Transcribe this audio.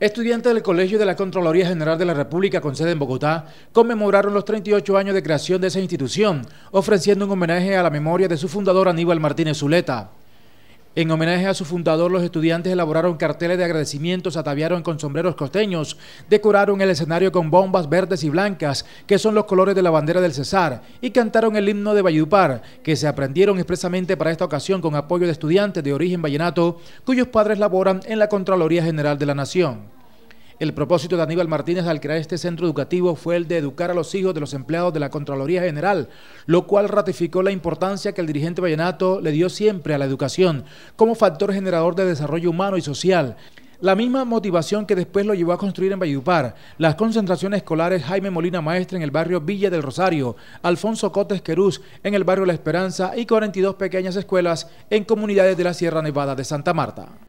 Estudiantes del Colegio de la Contraloría General de la República con sede en Bogotá conmemoraron los 38 años de creación de esa institución, ofreciendo un homenaje a la memoria de su fundador Aníbal Martínez Zuleta. En homenaje a su fundador, los estudiantes elaboraron carteles de agradecimientos, ataviaron con sombreros costeños, decoraron el escenario con bombas verdes y blancas, que son los colores de la bandera del César, y cantaron el himno de Valledupar, que se aprendieron expresamente para esta ocasión con apoyo de estudiantes de origen vallenato, cuyos padres laboran en la Contraloría General de la Nación. El propósito de Aníbal Martínez al crear este centro educativo fue el de educar a los hijos de los empleados de la Contraloría General, lo cual ratificó la importancia que el dirigente Vallenato le dio siempre a la educación como factor generador de desarrollo humano y social. La misma motivación que después lo llevó a construir en Valledupar, las concentraciones escolares Jaime Molina Maestre en el barrio Villa del Rosario, Alfonso Cotes Querús en el barrio La Esperanza y 42 pequeñas escuelas en comunidades de la Sierra Nevada de Santa Marta.